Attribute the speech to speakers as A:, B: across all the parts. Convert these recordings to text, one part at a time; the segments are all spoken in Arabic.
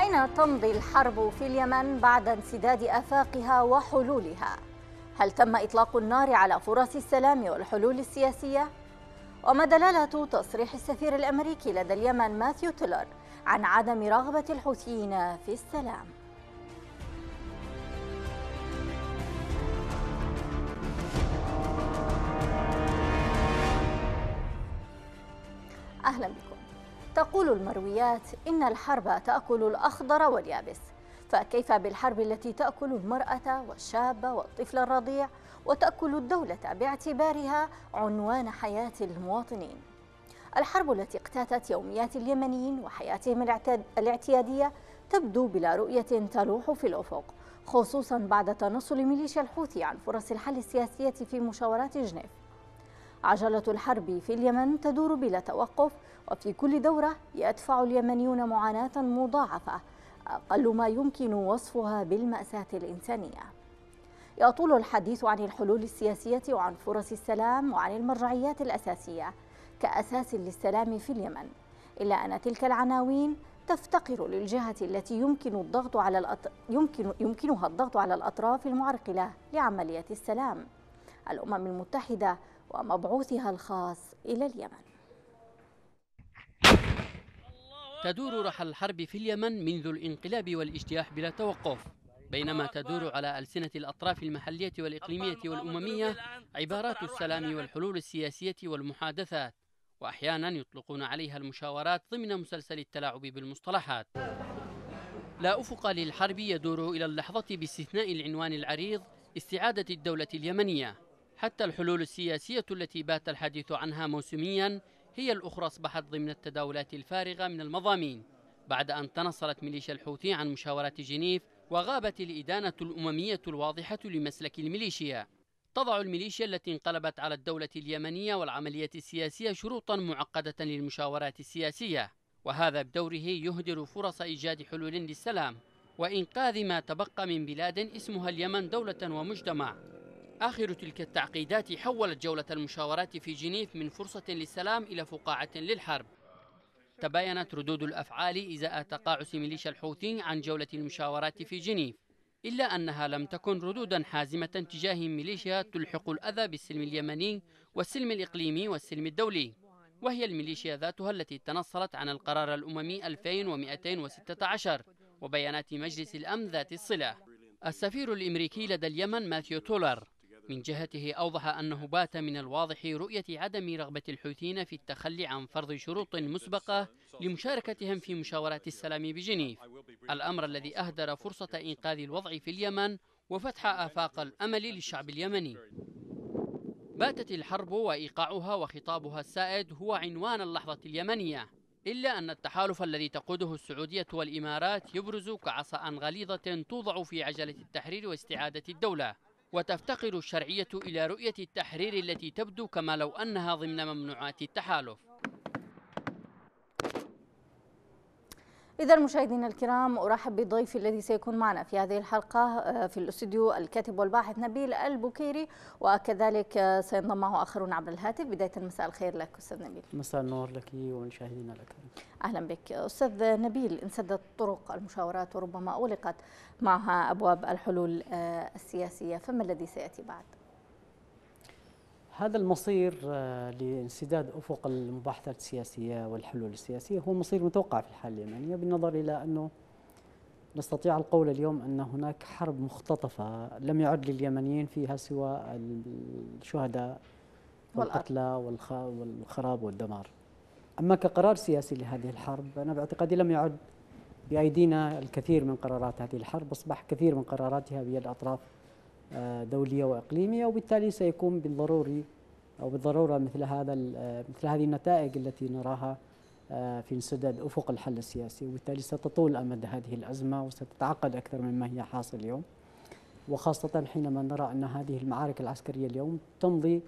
A: أين تمضي الحرب في اليمن بعد انسداد آفاقها وحلولها؟ هل تم إطلاق النار على فرص السلام والحلول السياسية؟ وما دلالة تصريح السفير الأمريكي لدى اليمن ماثيو تيلر عن عدم رغبة الحوثيين في السلام؟ أهلا بكم تقول المرويات إن الحرب تأكل الأخضر واليابس فكيف بالحرب التي تأكل المرأة والشاب والطفل الرضيع وتأكل الدولة باعتبارها عنوان حياة المواطنين الحرب التي اقتاتت يوميات اليمنيين وحياتهم الاعتيادية تبدو بلا رؤية تلوح في الأفق خصوصا بعد تنصل ميليشيا الحوثي عن فرص الحل السياسية في مشاورات جنيف عجلة الحرب في اليمن تدور بلا توقف وفي كل دورة يدفع اليمنيون معاناة مضاعفة أقل ما يمكن وصفها بالمأساة الإنسانية يطول الحديث عن الحلول السياسية وعن فرص السلام وعن المرجعيات الأساسية كأساس للسلام في اليمن إلا أن تلك العناوين تفتقر للجهة التي يمكن الضغط على الأط... يمكن... يمكنها الضغط على الأطراف المعرقلة لعملية السلام الأمم المتحدة ومبعوثها الخاص إلى اليمن
B: تدور رحى الحرب في اليمن منذ الانقلاب والاجتياح بلا توقف بينما تدور على ألسنة الأطراف المحلية والإقليمية والأممية عبارات السلام والحلول السياسية والمحادثات وأحيانا يطلقون عليها المشاورات ضمن مسلسل التلاعب بالمصطلحات لا أفق للحرب يدور إلى اللحظة باستثناء العنوان العريض استعادة الدولة اليمنية حتى الحلول السياسية التي بات الحديث عنها موسميا هي الأخرى أصبحت ضمن التداولات الفارغة من المضامين بعد أن تنصلت ميليشيا الحوثي عن مشاورات جنيف وغابت الإدانة الأممية الواضحة لمسلك الميليشيا تضع الميليشيا التي انقلبت على الدولة اليمنية والعملية السياسية شروطا معقدة للمشاورات السياسية وهذا بدوره يهدر فرص إيجاد حلول للسلام وإنقاذ ما تبقى من بلاد اسمها اليمن دولة ومجتمع آخر تلك التعقيدات حولت جولة المشاورات في جنيف من فرصة للسلام إلى فقاعة للحرب تباينت ردود الأفعال إزاء تقاعس ميليشيا الحوثي عن جولة المشاورات في جنيف إلا أنها لم تكن ردودا حازمة تجاه ميليشيا تلحق الأذى بالسلم اليمني والسلم الإقليمي والسلم الدولي وهي الميليشيا ذاتها التي تنصلت عن القرار الأممي 2216 وبيانات مجلس الأمن ذات الصلة السفير الأمريكي لدى اليمن ماثيو تولر من جهته أوضح أنه بات من الواضح رؤية عدم رغبة الحوثيين في التخلي عن فرض شروط مسبقة لمشاركتهم في مشاورات السلام بجنيف الأمر الذي أهدر فرصة إنقاذ الوضع في اليمن وفتح آفاق الأمل للشعب اليمني باتت الحرب وإيقاعها وخطابها السائد هو عنوان اللحظة اليمنية إلا أن التحالف الذي تقوده السعودية والإمارات يبرز كعصا غليظة توضع في عجلة التحرير واستعادة الدولة وتفتقر الشرعية إلى رؤية التحرير التي تبدو كما لو أنها ضمن ممنوعات التحالف
A: إذا مشاهدينا الكرام أرحب بضيفي الذي سيكون معنا في هذه الحلقة آه، في الاستوديو الكاتب والباحث نبيل البكيري وكذلك آه، سينضم معه آخرون عبر الهاتف بداية مساء الخير لك أستاذ نبيل
C: مساء النور لك ومشاهدينا الكرام
A: أهلا بك أستاذ نبيل انسدت طرق المشاورات وربما أغلقت معها أبواب الحلول آه، السياسية فما الذي سيأتي بعد؟
C: هذا المصير آه، لانسداد افق المباحثات السياسيه والحلول السياسيه هو مصير متوقع في الحاله اليمنيه بالنظر الى انه نستطيع القول اليوم ان هناك حرب مختطفه لم يعد لليمنيين فيها سوى الشهداء والقتلى والخراب والدمار. اما كقرار سياسي لهذه الحرب انا باعتقادي لم يعد بايدينا الكثير من قرارات هذه الحرب اصبح كثير من قراراتها بيد اطراف آه، دوليه واقليميه وبالتالي سيكون بالضروري او بالضروره مثل هذا آه، مثل هذه النتائج التي نراها آه، في انسداد افق الحل السياسي وبالتالي ستطول امد هذه الازمه وستتعقد اكثر مما هي حاصل اليوم وخاصه حينما نرى ان هذه المعارك العسكريه اليوم تمضي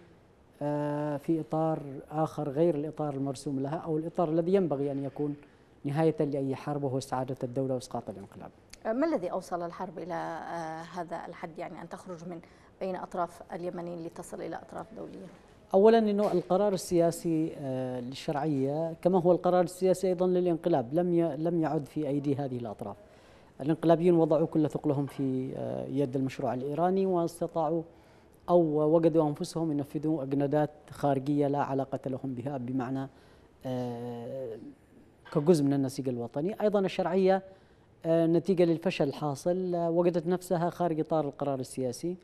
C: في اطار اخر غير الاطار المرسوم لها او الاطار الذي ينبغي ان يكون نهايه لاي حرب وهو استعاده الدوله واسقاط الانقلاب
A: ما الذي أوصل الحرب إلى آه، هذا الحد يعني أن تخرج من بين أطراف اليمنيين لتصل إلى أطراف دولية؟
C: اولا انه القرار السياسي آه، للشرعيه كما هو القرار السياسي ايضا للانقلاب لم لم يعد في ايدي هذه الاطراف. الانقلابيين وضعوا كل ثقلهم في آه، يد المشروع الايراني واستطاعوا او وجدوا انفسهم ينفذوا اجندات خارجيه لا علاقه لهم بها بمعنى كجزء من النسيج الوطني، ايضا الشرعيه آه، نتيجة للفشل الحاصل آه، وجدت نفسها خارج إطار القرار السياسي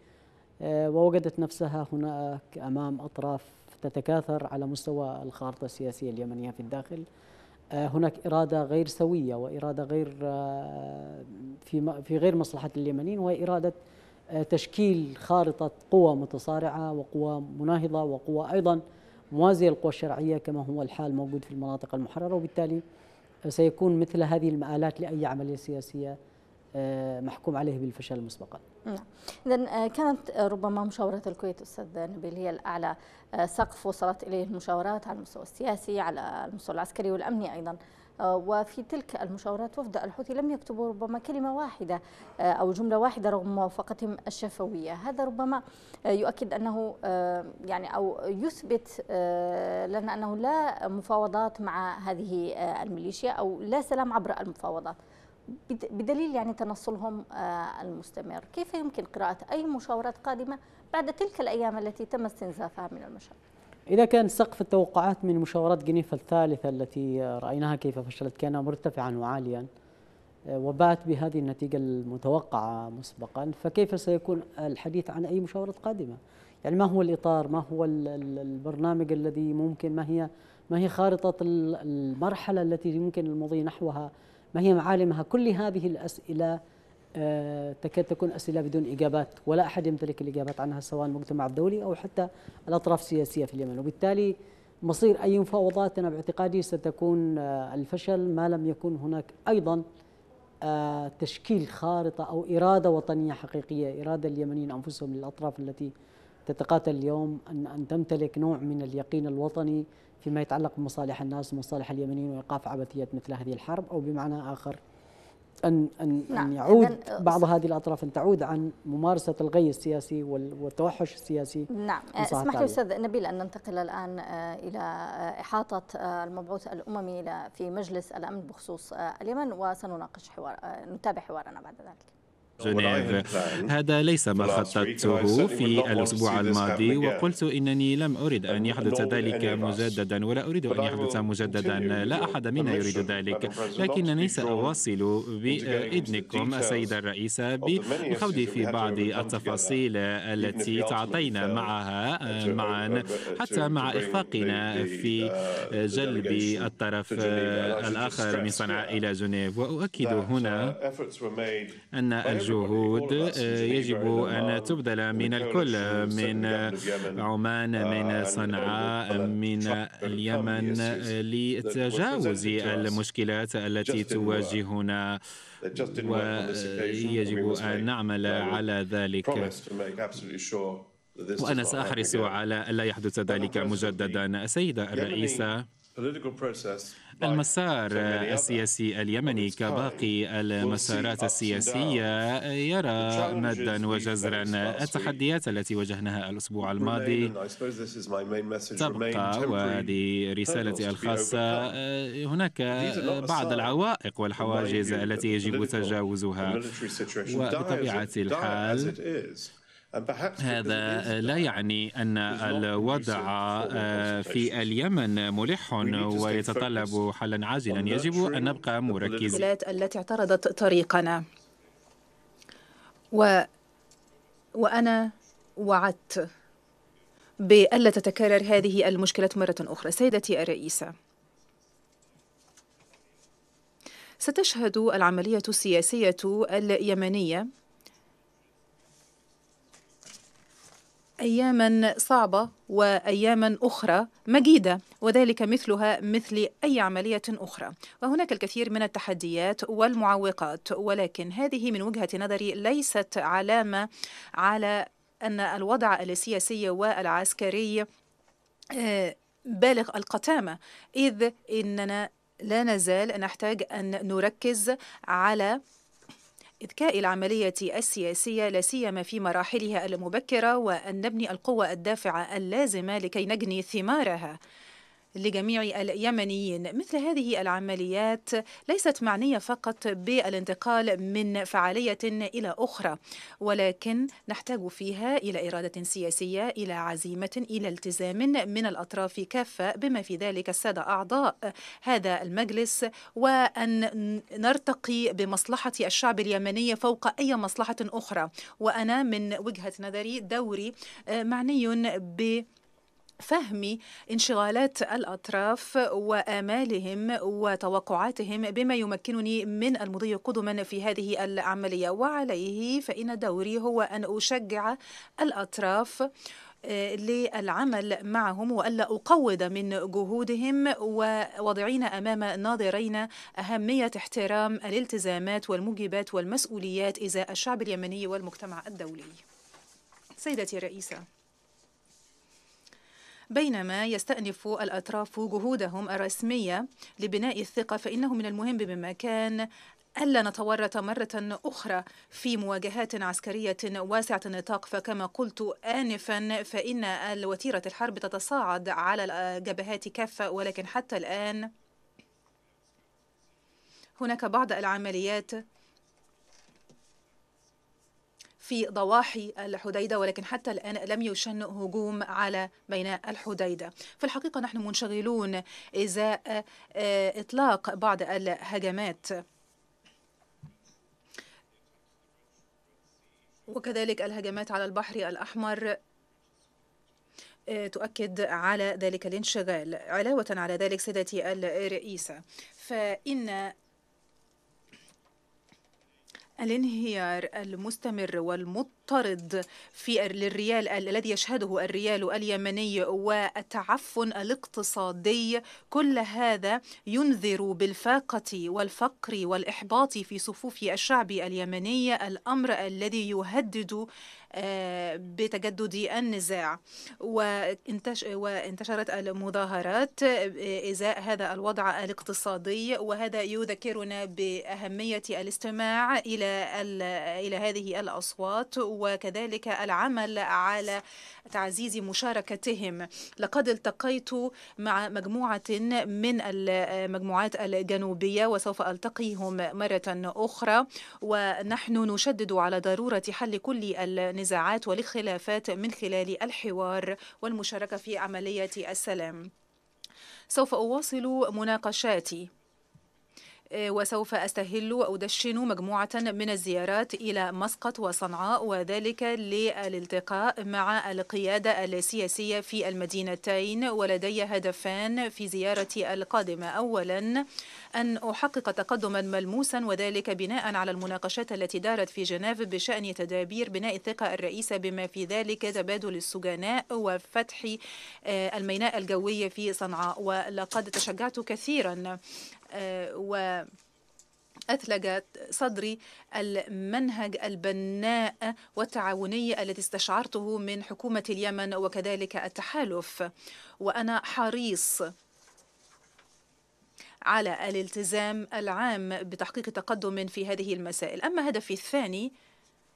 C: آه، ووجدت نفسها هناك أمام أطراف تتكاثر على مستوى الخارطة السياسية اليمنية في الداخل هناك إرادة غير سوية وإرادة غير في في غير مصلحة اليمنيين وهي إرادة تشكيل خارطة قوى متصارعة وقوى مناهضة وقوى أيضا موازية للقوى الشرعية كما هو الحال موجود في المناطق المحررة وبالتالي سيكون مثل هذه المآلات لأي عملية سياسية آه، محكوم عليه بالفشل مسبقا
A: نعم إذا آه، كانت آه، ربما مشاورة الكويت أستاذ نبيل هي الأعلى سقف وصلت إليه المشاورات على المستوى السياسي على المستوى العسكري والأمني أيضا آه، وفي تلك المشاورات وفد الحوثي لم يكتبوا ربما كلمة واحدة آه، أو جملة واحدة رغم موافقتهم الشفوية هذا ربما آه، يؤكد أنه يعني أو يثبت لنا أنه لا مفاوضات مع هذه الميليشيا أو لا سلام عبر المفاوضات بدليل يعني تنصلهم المستمر كيف يمكن قراءة أي مشاورات قادمة بعد تلك الأيام التي تم استنزافها من المشاكل
C: إذا كان سقف التوقعات من مشاورات جنيف الثالثة التي رأيناها كيف فشلت كان مرتفعا وعاليا آه، وبات بهذه النتيجة المتوقعة مسبقا فكيف سيكون الحديث عن أي مشاورات قادمة يعني ما هو الإطار ما هو البرنامج الذي ممكن ما هي ما هي خارطة المرحلة التي يمكن المضي نحوها ما هي معالمها كل هذه الأسئلة آه، تكاد تكون أسئلة بدون إجابات ولا أحد يمتلك الإجابات عنها سواء المجتمع الدولي أو حتى الأطراف السياسية في اليمن وبالتالي مصير أي مفاوضات أنا باعتقادي ستكون آه، الفشل ما لم يكن هناك أيضا آه، تشكيل خارطة أو إرادة وطنية حقيقية إرادة اليمنيين أنفسهم للأطراف التي تتقاتل اليوم أن, أن تمتلك نوع من اليقين الوطني فيما يتعلق بمصالح الناس ومصالح اليمنيين وإيقاف عبثية مثل هذه الحرب أو بمعنى آخر أن أن نعم. أن يعود آه، بعض هذه الأطراف أن تعود عن ممارسة الغي السياسي والتوحش السياسي نعم آه، اسمح لي أستاذ
A: نبيل أن ننتقل الآن آه، إلى إحاطة المبعوث الأممي في مجلس الأمن بخصوص اليمن وسنناقش حوار نتابع حوارنا بعد ذلك
D: جنيف هذا ليس ما خططته في الأسبوع الماضي وقلت
E: إنني لم أريد أن يحدث ذلك مجددا ولا أريد أن يحدث مجددا لا أحد منا يريد ذلك لكنني سأواصل بإذنكم السيدة الرئيسة بالخوض في بعض التفاصيل التي تعاطينا معها معا حتى مع إخفاقنا uh, في uh, جلب الطرف الآخر من صنعاء إلى جنيف وأؤكد هنا uh, أن جهود آه، يجب أن تبذل من الكل من عمان من صنعاء من اليمن لتجاوز المشكلات التي تواجهنا ويجب آه، أن نعمل على ذلك
B: وأنا سأحرص على
E: ألا يحدث ذلك مجددا السيدة الرئيسة طيب، المسار السياسي اليمني كباقي المسارات السياسية يرى مدا وجزرا التحديات التي واجهناها الأسبوع الماضي
A: تبقى وهذه رسالتي الخاصة
E: آه، هناك بعض العوائق والحواجز التي يجب تجاوزها وبطبيعة الحال هذا لا يعني أن الوضع آه، في اليمن ملح ويتطلب حلا عاجلا يجب أن نبقى مركزين
D: التي اعترضت طريقنا و... وأنا وعدت بألا تتكرر هذه المشكلة مرة أخرى سيدتي الرئيسة ستشهد العملية السياسية اليمنية أياما صعبة وأياما أخرى مجيدة وذلك مثلها مثل أي عملية أخرى وهناك الكثير من التحديات والمعوقات ولكن هذه من وجهة نظري ليست علامة على أن الوضع السياسي والعسكري آه، بالغ القتامة إذ إننا لا نزال نحتاج أن نركز على إذكاء العملية السياسية لا سيما في مراحلها المبكرة وأن نبني القوة الدافعة اللازمة لكي نجني ثمارها لجميع اليمنيين مثل هذه العمليات ليست معنية فقط بالانتقال من فعالية إلى أخرى ولكن نحتاج فيها إلى إرادة سياسية إلى عزيمة إلى التزام من الأطراف كافة بما في ذلك السادة أعضاء هذا المجلس وأن نرتقي بمصلحة الشعب اليمني فوق أي مصلحة أخرى وأنا من وجهة نظري دوري آه، معني ب فهم انشغالات الأطراف وآمالهم وتوقعاتهم بما يمكنني من المضي قدما في هذه العملية وعليه فإن دوري هو أن أشجع الأطراف آه، للعمل معهم والا اقوض من جهودهم وواضعين امام ناظرين اهميه احترام الالتزامات والموجبات والمسؤوليات ازاء الشعب اليمني والمجتمع الدولي. سيدتي الرئيسه بينما يستأنف الأطراف جهودهم الرسمية لبناء الثقة فإنه من المهم بمكان ألا نتورط مرة أخرى في مواجهات عسكرية واسعة النطاق فكما قلت آنفا فإن الوتيرة الحرب تتصاعد على الجبهات كافة ولكن حتى الآن هناك بعض العمليات في ضواحي الحديدة ولكن حتى الآن لم يشن هجوم على ميناء الحديدة في الحقيقة نحن منشغلون إزاء آه، إطلاق بعض الهجمات وكذلك الهجمات على البحر الأحمر آه، تؤكد على ذلك الانشغال علاوة على ذلك سيدتي الرئيسة فإن الانهيار المستمر والمضطرب المفترض في للريال الذي يشهده الريال اليمني والتعفن الاقتصادي كل هذا ينذر بالفاقة والفقر والإحباط في صفوف الشعب اليمني الأمر الذي يهدد آه، بتجدد النزاع وانتشرت المظاهرات آه، إزاء هذا الوضع الاقتصادي وهذا يذكرنا بأهمية الاستماع إلى إلى هذه الأصوات وكذلك العمل على تعزيز مشاركتهم لقد التقيت مع مجموعة من المجموعات الجنوبية وسوف ألتقيهم مرة أخرى ونحن نشدد على ضرورة حل كل النزاعات والخلافات من خلال الحوار والمشاركة في عملية السلام سوف أواصل مناقشاتي آه، وسوف أستهل وأدشن مجموعة من الزيارات إلى مسقط وصنعاء وذلك للالتقاء مع القيادة السياسية في المدينتين ولدي هدفان في زيارتي القادمة أولا أن أحقق تقدما ملموسا وذلك بناء على المناقشات التي دارت في جنيف بشأن تدابير بناء الثقة الرئيسة بما في ذلك تبادل السجناء وفتح آه، الميناء الجوي في صنعاء ولقد تشجعت كثيرا و أثلجت صدري المنهج البناء والتعاوني الذي استشعرته من حكومة اليمن وكذلك التحالف وأنا حريص على الالتزام العام بتحقيق تقدم في هذه المسائل أما هدفي الثاني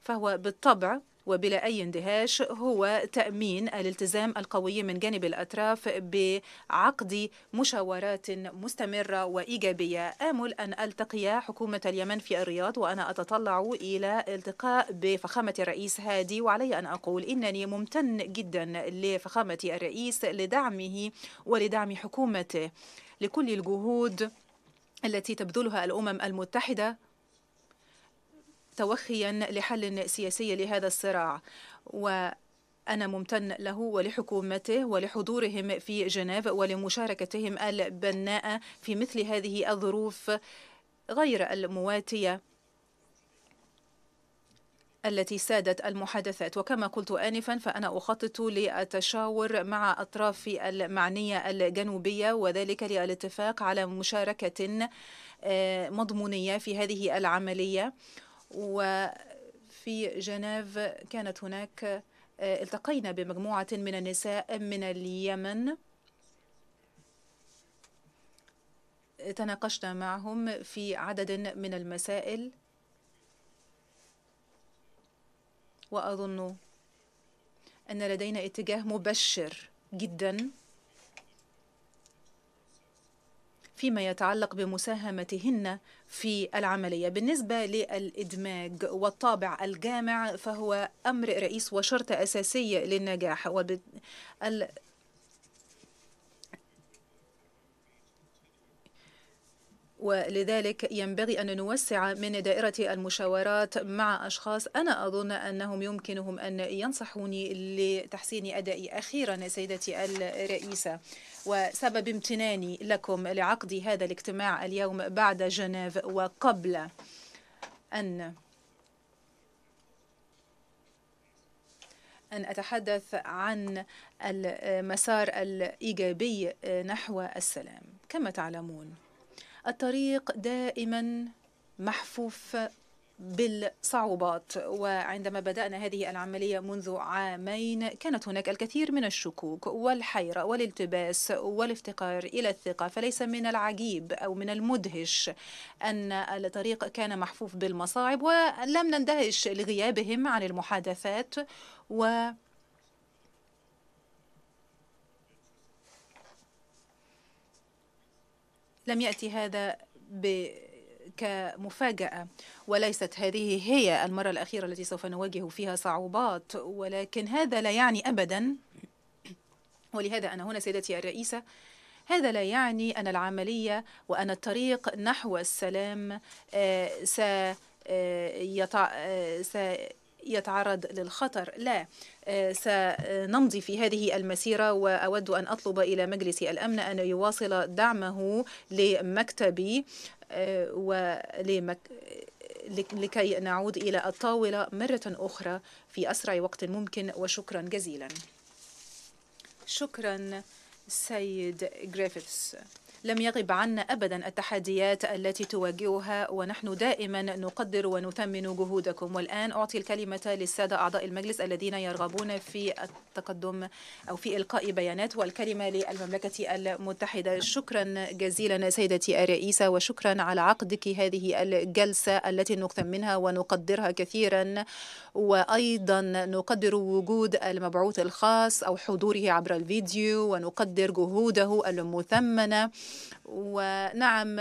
D: فهو بالطبع وبلا أي اندهاش هو تأمين الالتزام القوي من جانب الأطراف بعقد مشاورات مستمرة وإيجابية آمل أن ألتقي حكومة اليمن في الرياض وأنا أتطلع إلى التقاء بفخامة الرئيس هادي وعلي أن أقول إنني ممتن جدا لفخامة الرئيس لدعمه ولدعم حكومته لكل الجهود التي تبذلها الامم المتحده توخيا لحل سياسي لهذا الصراع و أنا ممتن له ولحكومته ولحضورهم في جنيف ولمشاركتهم البناءة في مثل هذه الظروف غير المواتية التي سادت المحادثات وكما قلت آنفا فأنا أخطط للتشاور مع أطراف المعنية الجنوبية وذلك للاتفاق على مشاركة آه، مضمونية في هذه العملية وفي جنيف كانت هناك آه، التقينا بمجموعة من النساء من اليمن تناقشنا معهم في عدد من المسائل وأظن أن لدينا اتجاه مبشر جدا فيما يتعلق بمساهمتهن في العملية بالنسبة للإدماج والطابع الجامع فهو أمر رئيس وشرط أساسي للنجاح وبال... ولذلك ينبغي أن نوسع من دائرة المشاورات مع أشخاص أنا أظن أنهم يمكنهم أن ينصحوني لتحسين أدائي أخيرا سيدتي الرئيسة وسبب امتناني لكم لعقد هذا الاجتماع اليوم بعد جنيف وقبل أن أن أتحدث عن المسار الإيجابي نحو السلام كما تعلمون الطريق دائما محفوف بالصعوبات وعندما بدأنا هذه العملية منذ عامين كانت هناك الكثير من الشكوك والحيرة والالتباس والافتقار إلى الثقة فليس من العجيب أو من المدهش أن الطريق كان محفوف بالمصاعب ولم نندهش لغيابهم عن المحادثات و لم يأتي هذا ب كمفاجأة وليست هذه هي المرة الأخيرة التي سوف نواجه فيها صعوبات ولكن هذا لا يعني أبدا ولهذا أنا هنا سيدتي الرئيسة هذا لا يعني أن العملية وأن الطريق نحو السلام آه، سيطع... آه، سي يتعرض للخطر لا آه، سنمضي في هذه المسيرة وأود أن أطلب إلى مجلس الأمن أن يواصل دعمه لمكتبي آه، ولمك... لكي نعود إلى الطاولة مرة أخرى في أسرع وقت ممكن وشكرا جزيلا شكرا سيد جريفيثس لم يغب عنا أبدا التحديات التي تواجهها ونحن دائما نقدر ونثمن جهودكم والآن أعطي الكلمة للسادة أعضاء المجلس الذين يرغبون في التقدم أو في إلقاء بيانات والكلمة للمملكة المتحدة شكرا جزيلا سيدتي الرئيسة وشكرا على عقدك هذه الجلسة التي نثمنها ونقدرها كثيرا وأيضا نقدر وجود المبعوث الخاص أو حضوره عبر الفيديو ونقدر جهوده المثمنة ونعم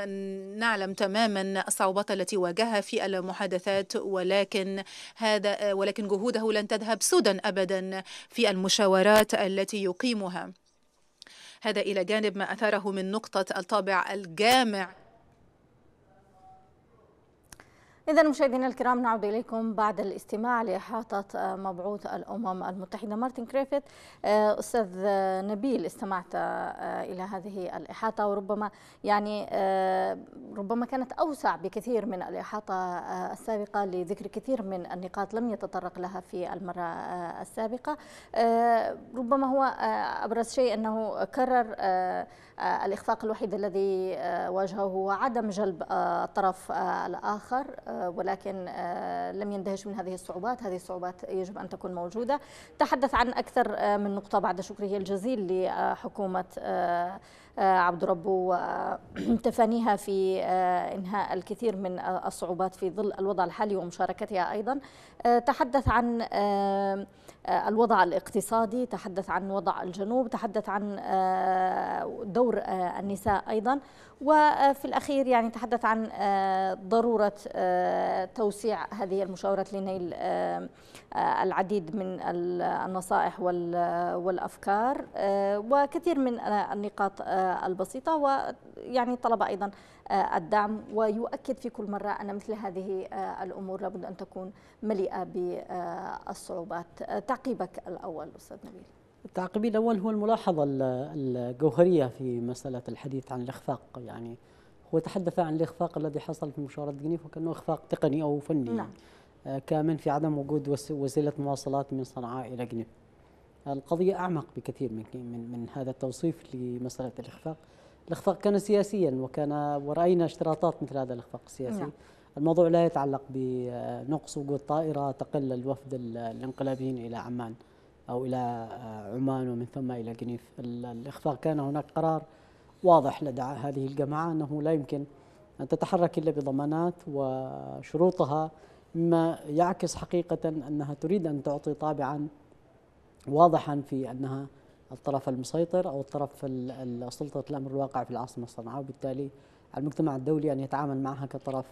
D: نعلم تماما الصعوبات التي واجهها في المحادثات ولكن هذا ولكن جهوده لن تذهب سدى ابدا في المشاورات التي يقيمها هذا الى جانب ما اثاره من نقطه الطابع الجامع
A: إذا مشاهدينا الكرام نعود إليكم بعد الاستماع لإحاطة آه، مبعوث الأمم المتحدة مارتن كريفيت آه، أستاذ آه، نبيل استمعت إلى هذه الإحاطة وربما يعني ربما كانت أوسع بكثير من الإحاطة السابقة لذكر كثير من النقاط لم يتطرق لها في المرة السابقة ربما هو أبرز شيء أنه كرر آه، الإخفاق الوحيد الذي آه، واجهه هو عدم جلب الطرف آه، الآخر ولكن لم يندهش من هذه الصعوبات هذه الصعوبات يجب أن تكون موجودة تحدث عن أكثر من نقطة بعد شكره الجزيل لحكومة عبد ربه وتفانيها في إنهاء الكثير من الصعوبات في ظل الوضع الحالي ومشاركتها أيضا تحدث عن آه، الوضع الاقتصادي تحدث عن وضع الجنوب تحدث عن آه، دور آه، النساء أيضا وفي الأخير يعني تحدث عن ضرورة توسيع هذه المشاورات لنيل العديد من النصائح والأفكار وكثير من النقاط البسيطة ويعني طلب أيضا آه، الدعم ويؤكد في كل مرة أن مثل هذه آه، الأمور لابد أن تكون مليئة بالصعوبات آه، تعقيبك الأول أستاذ نبيل
C: تعقيبي الأول هو الملاحظة الجوهرية في مسألة الحديث عن الإخفاق يعني هو تحدث عن الإخفاق الذي حصل في مشارة جنيف وكأنه إخفاق تقني أو فني نعم. كامن في عدم وجود وسيلة مواصلات من صنعاء إلى جنيف القضية أعمق بكثير من, من هذا التوصيف لمسألة الإخفاق الاخفاق كان سياسيا وكان ورأينا اشتراطات مثل هذا الاخفاق السياسي نعم. الموضوع لا يتعلق بنقص وجود طائرة تقل الوفد الانقلابيين إلى عمان أو إلى آه، عمان ومن ثم إلى جنيف الإخفاق كان هناك قرار واضح لدى هذه الجماعة أنه لا يمكن أن تتحرك إلا بضمانات وشروطها مما يعكس حقيقة أنها تريد أن تعطي طابعا واضحا في أنها الطرف المسيطر او الطرف سلطه الامر الواقع في العاصمه صنعاء وبالتالي على المجتمع الدولي ان يتعامل معها كطرف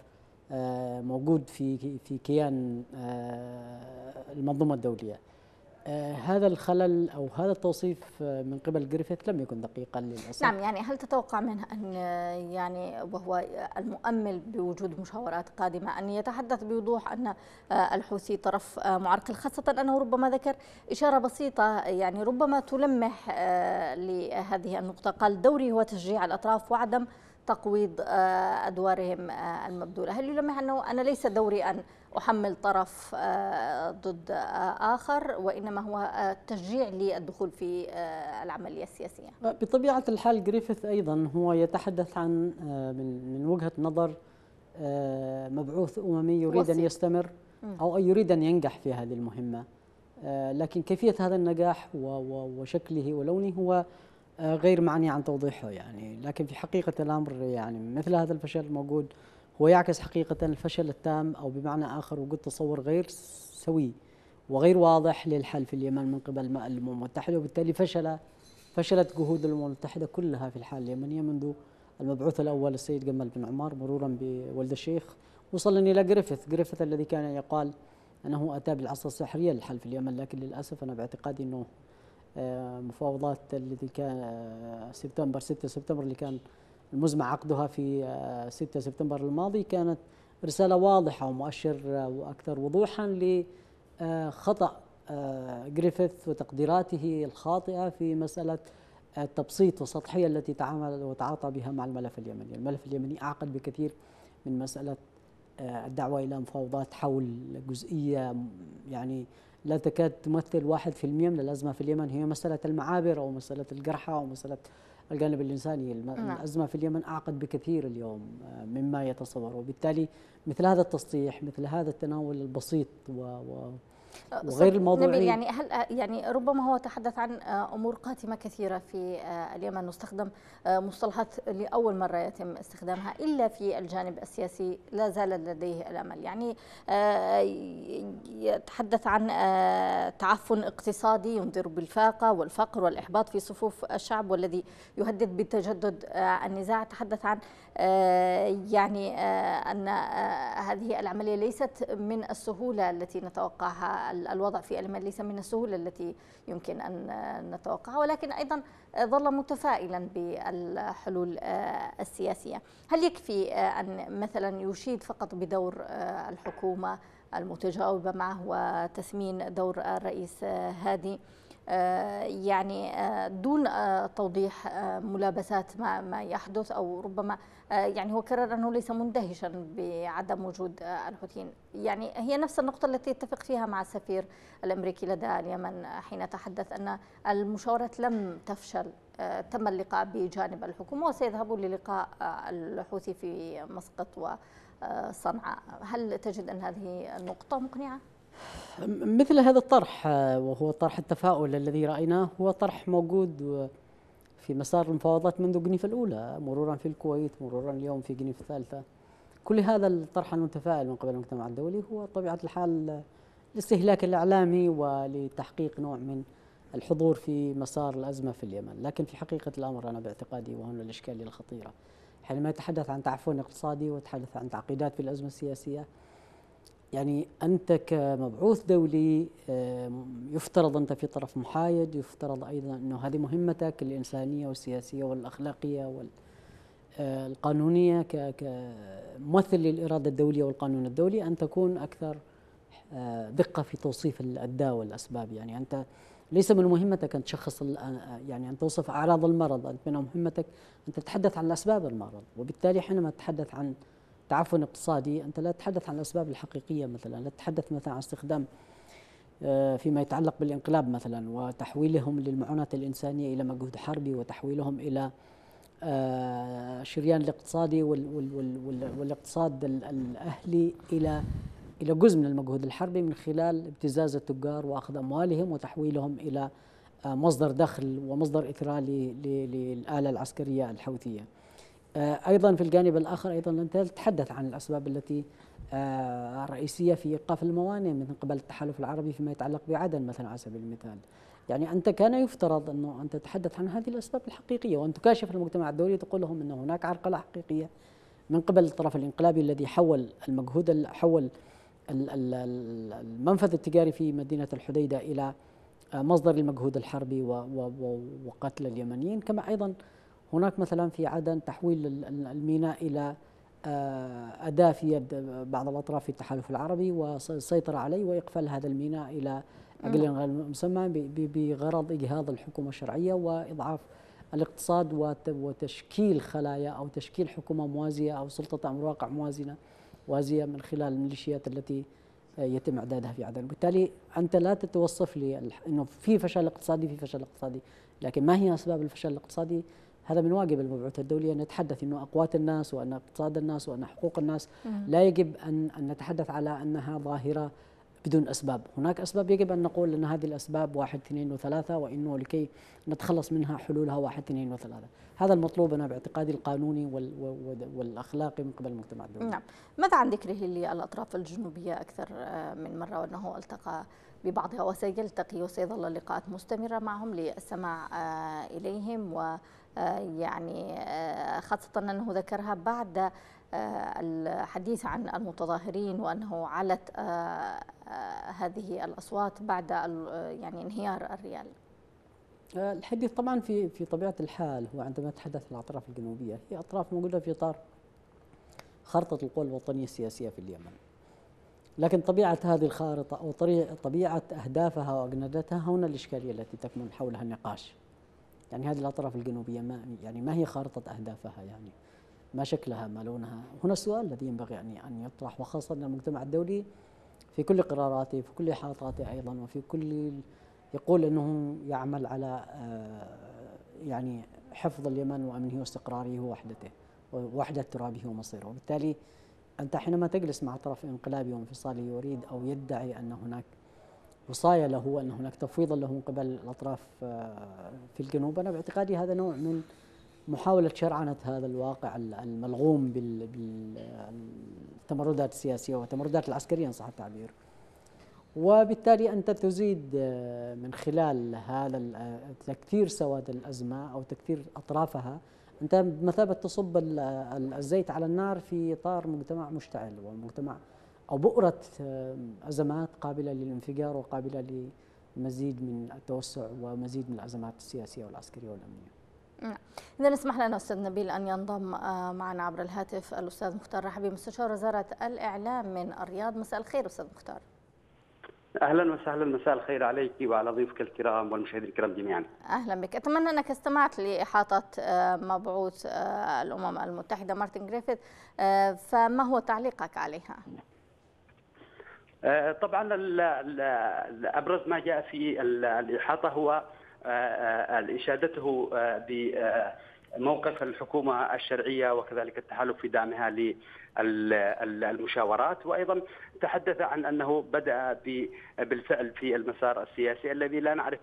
C: آه، موجود في في كيان آه، المنظومه الدوليه. آه، هذا الخلل او هذا التوصيف آه، من قبل جريفيث لم يكن دقيقا للاسف نعم
A: يعني هل تتوقع منه ان آه، يعني وهو المؤمل بوجود مشاورات قادمه ان يتحدث بوضوح ان الحوثي طرف معرقل خاصه انه ربما ذكر اشاره بسيطه يعني ربما تلمح لهذه النقطه قال دوري هو تشجيع الاطراف وعدم تقويض آه، أدوارهم آه، المبذولة هل يلمح أنه أنا ليس دوري أن أحمل طرف آه، ضد آخر وإنما هو تشجيع للدخول في العملية السياسية
C: بطبيعة الحال جريفيث أيضا هو يتحدث عن من من وجهة نظر مبعوث أممي يريد أن يستمر أو يريد أن ينجح في هذه المهمة لكن كيفية هذا النجاح وشكله ولونه هو آه، غير معني عن توضيحه يعني لكن في حقيقة الأمر يعني مثل هذا الفشل الموجود هو يعكس حقيقة الفشل التام أو بمعنى آخر وجود تصور غير سوي وغير واضح للحل في اليمن من قبل الأمم المتحدة وبالتالي فشل فشلت جهود الأمم المتحدة كلها في الحالة اليمنية منذ المبعوث الأول السيد جمال بن عمار مرورا بولد الشيخ وصلني إلى جريفيث جريفيث الذي كان يقال أنه أتى بالعصا السحرية للحل في اليمن لكن للأسف أنا باعتقادي أنه آه، مفاوضات التي كان آه، سبتمبر 6 سبتمبر اللي كان المزمع عقدها في 6 آه، سبتمبر الماضي كانت رسالة واضحة ومؤشر وأكثر وضوحا لخطأ جريفيث وتقديراته الخاطئة في مسألة التبسيط والسطحية التي تعامل وتعاطى بها مع الملف اليمني الملف اليمني أعقد بكثير من مسألة الدعوة إلى مفاوضات حول جزئية يعني لا تكاد تمثل واحد في المية من الأزمة في اليمن هي مسألة المعابر أو مسألة الجرحى أو مسألة الجانب الإنساني نعم. الأزمة في اليمن أعقد بكثير اليوم آه، مما يتصور وبالتالي مثل هذا التسطيح مثل هذا التناول البسيط و, و آه، وغير الموضوع نبيل يعني,
A: يعني هل آه، يعني ربما هو تحدث عن آه، امور قاتمه كثيره في اليمن واستخدم مصطلحات لاول مره يتم استخدامها الا في الجانب السياسي لا زال لديه الامل يعني يتحدث عن تعفن اقتصادي ينذر بالفاقه والفقر والاحباط في صفوف الشعب والذي يهدد بتجدد النزاع تحدث عن آه، يعني آه، أن آه، هذه العملية ليست من السهولة التي نتوقعها الوضع في اليمن ليس من السهولة التي يمكن أن نتوقعها ولكن أيضا ظل متفائلا بالحلول السياسية هل يكفي أن مثلا يشيد فقط بدور الحكومة المتجاوبة معه وتثمين دور الرئيس هادي آه، يعني آه، دون آه، توضيح ملابسات ما, ما يحدث أو ربما يعني هو كرر أنه ليس مندهشا بعدم وجود الحوثيين يعني هي نفس النقطة التي اتفق فيها مع السفير الأمريكي لدى اليمن حين تحدث أن المشاورات لم تفشل تم اللقاء بجانب الحكومة وسيذهبوا للقاء الحوثي في مسقط وصنعاء هل تجد أن هذه النقطة مقنعة؟
C: مثل هذا الطرح آه، وهو طرح التفاؤل الذي رأيناه هو طرح موجود آه، في مسار المفاوضات منذ جنيف الأولى مرورا في الكويت مرورا اليوم في جنيف الثالثة كل هذا الطرح المتفائل من قبل المجتمع الدولي هو طبيعة الحال آه، الاستهلاك الإعلامي ولتحقيق نوع من الحضور في مسار الأزمة في اليمن لكن في حقيقة الأمر أنا باعتقادي وهنا الإشكالية الخطيرة حينما يتحدث عن تعفن اقتصادي ويتحدث عن تعقيدات في الأزمة السياسية يعني أنت كمبعوث دولي يفترض أنت في طرف محايد يفترض أيضا أنه هذه مهمتك الإنسانية والسياسية والأخلاقية والقانونية آه، كممثل للإرادة الدولية والقانون الدولي أن تكون أكثر آه، دقة في توصيف الاداء والأسباب يعني أنت ليس من مهمتك أن تشخص آه، يعني أن توصف أعراض المرض أنت من مهمتك أن تتحدث عن أسباب المرض وبالتالي حينما تتحدث عن تعفن اقتصادي أنت لا تتحدث عن الأسباب الحقيقية مثلا لا تتحدث مثلا عن استخدام آه، فيما يتعلق بالانقلاب مثلا وتحويلهم للمعونات الإنسانية إلى مجهود حربي وتحويلهم إلى آه، شريان الاقتصادي والاقتصاد الأهلي إلى إلى جزء من المجهود الحربي من خلال ابتزاز التجار وأخذ أموالهم وتحويلهم إلى آه، مصدر دخل ومصدر إثراء للآلة العسكرية الحوثية آه، ايضا في الجانب الاخر ايضا انت تتحدث عن الاسباب التي آه، الرئيسيه في ايقاف الموانئ من قبل التحالف العربي فيما يتعلق بعدن مثلا على سبيل المثال. يعني انت كان يفترض انه ان تتحدث عن هذه الاسباب الحقيقيه وان تكاشف المجتمع الدولي تقول لهم انه هناك عرقله حقيقيه من قبل الطرف الانقلابي الذي حول المجهود حول المنفذ التجاري في مدينه الحديده الى آه، مصدر المجهود الحربي وقتل اليمنيين كما ايضا هناك مثلا في عدن تحويل الميناء إلى آه، أداة في يد بعض الأطراف في التحالف العربي والسيطرة عليه وإقفال هذا الميناء إلى اقل نعم. غير مسمى بغرض إجهاض الحكومة الشرعية وإضعاف الاقتصاد وتشكيل خلايا أو تشكيل حكومة موازية أو سلطة أمر واقع موازنة وازية من خلال الميليشيات التي آه، يتم إعدادها في عدن بالتالي أنت لا تتوصف لي أنه في فشل اقتصادي في فشل اقتصادي لكن ما هي أسباب الفشل الاقتصادي هذا من واجب المبعوث الدولي أن يتحدث أنه أقوات الناس وأن اقتصاد الناس وأن حقوق الناس لا يجب أن نتحدث على أنها ظاهرة بدون أسباب هناك أسباب يجب أن نقول أن هذه الأسباب واحد اثنين وثلاثة وإنه لكي نتخلص منها حلولها واحد اثنين وثلاثة هذا المطلوب أنا باعتقادي القانوني والأخلاقي من قبل المجتمع الدولي نعم
A: ماذا عن ذكره للأطراف الجنوبية أكثر آه، من مرة وأنه التقى ببعضها وسيلتقي وسيظل اللقاءات مستمرة معهم للسماع آه، إليهم و آه، يعني آه، خاصة أنه ذكرها بعد آه، الحديث عن المتظاهرين وأنه علت هذه الأصوات بعد يعني انهيار الريال
C: الحديث طبعا في في طبيعة الحال هو عندما تحدث عن الأطراف الجنوبية هي أطراف موجودة في إطار خارطة القوى الوطنية السياسية في اليمن لكن طبيعة هذه الخارطة أو طبيعة أهدافها وأجندتها هنا الإشكالية التي تكمن حولها النقاش يعني هذه الأطراف الجنوبية ما يعني ما هي خارطة أهدافها يعني ما شكلها ما لونها هنا السؤال الذي ينبغي أن يعني أن يطرح وخاصة أن المجتمع الدولي في كل قراراته في كل حاطاته أيضا وفي كل يقول أنه يعمل على آه، يعني حفظ اليمن وأمنه واستقراره ووحدته ووحدة ترابه ومصيره وبالتالي أنت حينما تجلس مع طرف انقلابي وانفصالي يريد أو يدعي أن هناك وصاية له وأن هناك تفويضا له من قبل الأطراف آه، في الجنوب أنا باعتقادي هذا نوع من محاولة شرعنة هذا الواقع الملغوم بالتمردات السياسية والتمردات العسكرية إن صح التعبير وبالتالي أنت تزيد آه، من خلال هذا آه، تكثير سواد الأزمة أو تكثير أطرافها أنت بمثابة تصب الزيت على النار في إطار مجتمع مشتعل ومجتمع او بؤره آه، ازمات قابله للانفجار وقابله لمزيد من التوسع ومزيد من الازمات السياسيه والعسكريه والامنيه.
A: نعم. إذا اسمح لنا أستاذ نبيل أن ينضم آه، معنا عبر الهاتف الأستاذ مختار رحبي مستشار وزارة الإعلام من الرياض مساء الخير أستاذ مختار
F: أهلا وسهلا مساء الخير عليك وعلى ضيوفك الكرام والمشاهدين الكرام جميعا
A: أهلا بك أتمنى أنك استمعت لإحاطة آه، مبعوث الأمم المتحدة مارتن جريفيث فما هو تعليقك عليها؟
F: آه، طبعا ابرز ما جاء في الاحاطه هو اشادته آه، آه، بموقف الحكومه الشرعيه وكذلك التحالف في دعمها للمشاورات وايضا تحدث عن انه بدا بالفعل في المسار السياسي الذي لا نعرف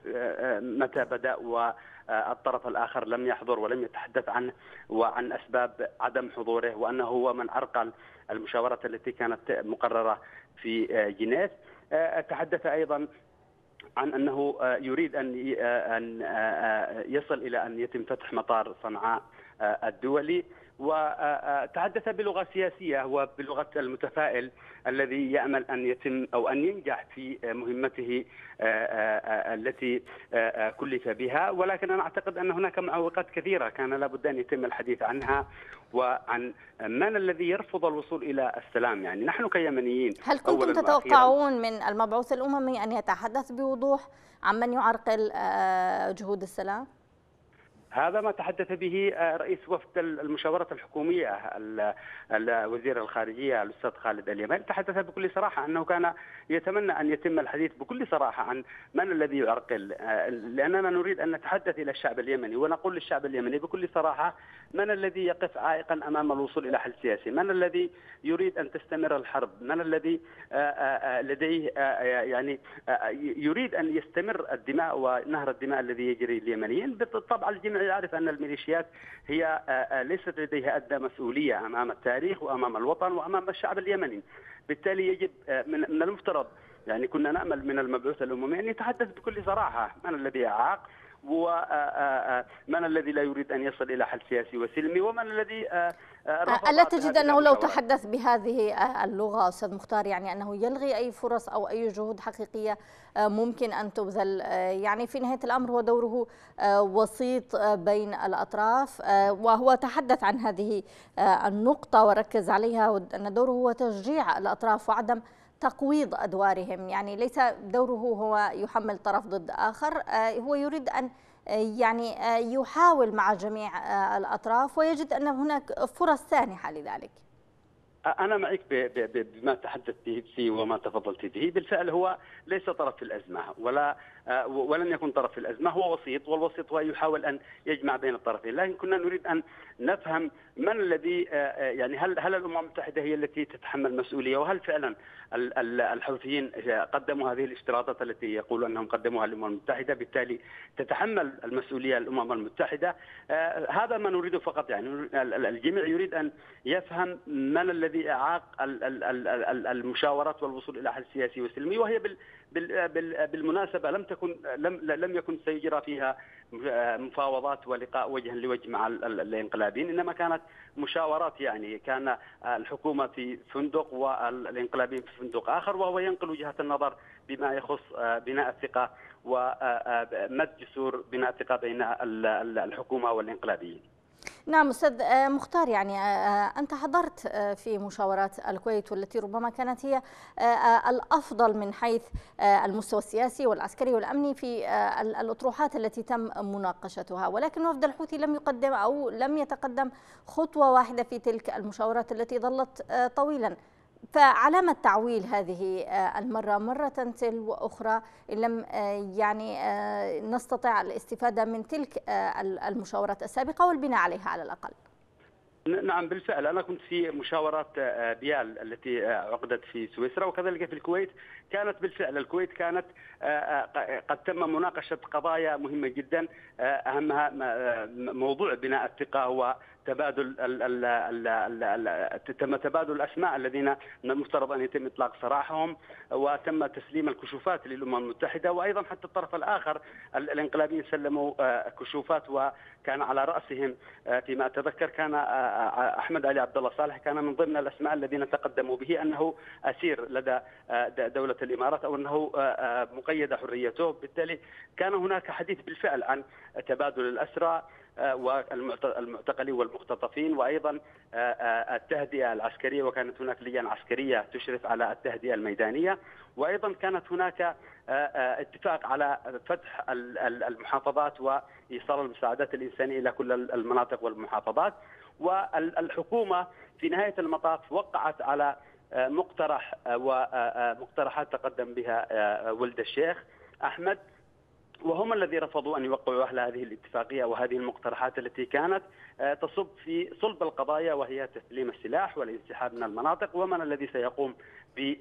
F: متى بدا و الطرف الاخر لم يحضر ولم يتحدث عنه وعن اسباب عدم حضوره وانه هو من ارقى المشاورات التي كانت مقرره في آه، جنيف آه، تحدث ايضا عن انه آه، يريد ان ان يصل الى ان يتم فتح مطار صنعاء الدولي وتحدث بلغه سياسيه وبلغه المتفائل الذي يامل ان يتم او ان ينجح في مهمته التي كلف بها ولكن انا اعتقد ان هناك معوقات كثيره كان لابد ان يتم الحديث عنها وعن من الذي يرفض الوصول الى السلام يعني نحن كيمنيين هل كنتم تتوقعون
A: من المبعوث الاممي ان يتحدث بوضوح عن من يعرقل آه، جهود السلام
F: هذا ما تحدث به آه، رئيس وفد المشاورة الحكومية وزير الخارجية الأستاذ خالد اليمن تحدث بكل صراحة أنه كان يتمنى أن يتم الحديث بكل صراحة عن من الذي يعرقل آه، لأننا نريد أن نتحدث إلى الشعب اليمني ونقول للشعب اليمني بكل صراحة من الذي يقف عائقا أمام الوصول إلى حل سياسي من الذي يريد أن تستمر الحرب من الذي آه، لديه يعني يريد أن يستمر الدماء ونهر الدماء الذي يجري اليمنيين بالطبع الجميع يعرف نعرف أن الميليشيات هي آه، آه، ليست لديها أدنى مسؤولية أمام التاريخ وأمام الوطن وأمام الشعب اليمني بالتالي يجب آه، من المفترض يعني كنا نامل من المبعوث الاممي ان يتحدث بكل صراحه من الذي اعاق ومن آه، آه، آه، الذي لا يريد أن يصل إلى حل سياسي وسلمي ومن الذي ألا تجد أنه لو تحدث
A: بهذه اللغة أستاذ مختار يعني أنه يلغي أي فرص أو أي جهود حقيقية ممكن أن تبذل يعني في نهاية الأمر هو دوره وسيط بين الأطراف وهو تحدث عن هذه النقطة وركز عليها أن دوره هو تشجيع الأطراف وعدم تقويض أدوارهم يعني ليس دوره هو يحمل طرف ضد آخر آه، هو يريد أن آه، يعني آه، يحاول مع جميع الأطراف ويجد أن هناك فرص سانحة لذلك
F: أنا معك بما تحدثت به وما تفضلت به بالفعل هو ليس طرف في الأزمة ولا آه، ولن يكون طرف في الأزمة هو وسيط والوسيط هو يحاول أن يجمع بين الطرفين لكن كنا نريد أن نفهم من الذي آه، آه، يعني هل هل الأمم المتحدة هي التي تتحمل المسؤولية وهل فعلا الحوثيين قدموا هذه الاشتراطات التي يقولوا أنهم قدموها للأمم المتحدة بالتالي تتحمل المسؤولية الأمم المتحدة هذا ما نريده فقط يعني الجميع يريد أن يفهم من الذي أعاق المشاورات والوصول إلى حل سياسي وسلمي وهي بال بالمناسبه لم تكن لم لم يكن سيجرى فيها مفاوضات ولقاء وجها لوجه مع الانقلابيين انما كانت مشاورات يعني كان الحكومه في فندق والانقلابيين في فندق اخر وهو ينقل وجهه النظر بما يخص بناء الثقه ومد جسور بناء الثقه بين الحكومه والانقلابيين.
A: نعم استاذ آه، مختار يعني آه، آه، انت حضرت في مشاورات الكويت والتي ربما كانت هي الافضل من حيث المستوى السياسي والعسكري والامني في الاطروحات التي تم مناقشتها ولكن وفد الحوثي لم يقدم او لم يتقدم خطوه واحده في تلك المشاورات التي ظلت طويلا فعلامة تعويل هذه آه، المرة مرة تلو وأخرى إن لم آه، يعني آه، نستطع الاستفادة من تلك المشاورات السابقة والبناء عليها على الأقل
F: نعم بالفعل انا كنت في مشاورات بيال التي عقدت في سويسرا وكذلك في الكويت كانت بالفعل الكويت كانت قد تم مناقشه قضايا مهمه جدا اهمها موضوع بناء الثقه هو تبادل ال ال ال ال ال تم تبادل الاسماء الذين من المفترض ان يتم اطلاق سراحهم وتم تسليم الكشوفات للامم المتحده وايضا حتى الطرف الاخر الانقلابيين سلموا آه، كشوفات وكان على راسهم آه، فيما اتذكر كان آه، احمد علي عبد الله صالح كان من ضمن الاسماء الذين تقدموا به انه اسير لدى دوله الامارات او انه مقيده حريته بالتالي كان هناك حديث بالفعل عن تبادل الاسرى والمعتقلين والمختطفين وايضا آه، آه، التهدئه العسكريه وكانت هناك لجان عسكريه تشرف على التهدئه الميدانيه وايضا كانت هناك آه، اتفاق على فتح المحافظات وايصال المساعدات الانسانيه الى كل المناطق والمحافظات والحكومه في نهايه المطاف وقعت على مقترح ومقترحات تقدم بها ولد الشيخ احمد وهم الذي رفضوا ان يوقعوا على هذه الاتفاقيه وهذه المقترحات التي كانت آه، تصب في صلب القضايا وهي تسليم السلاح والانسحاب من المناطق ومن الذي سيقوم بهذه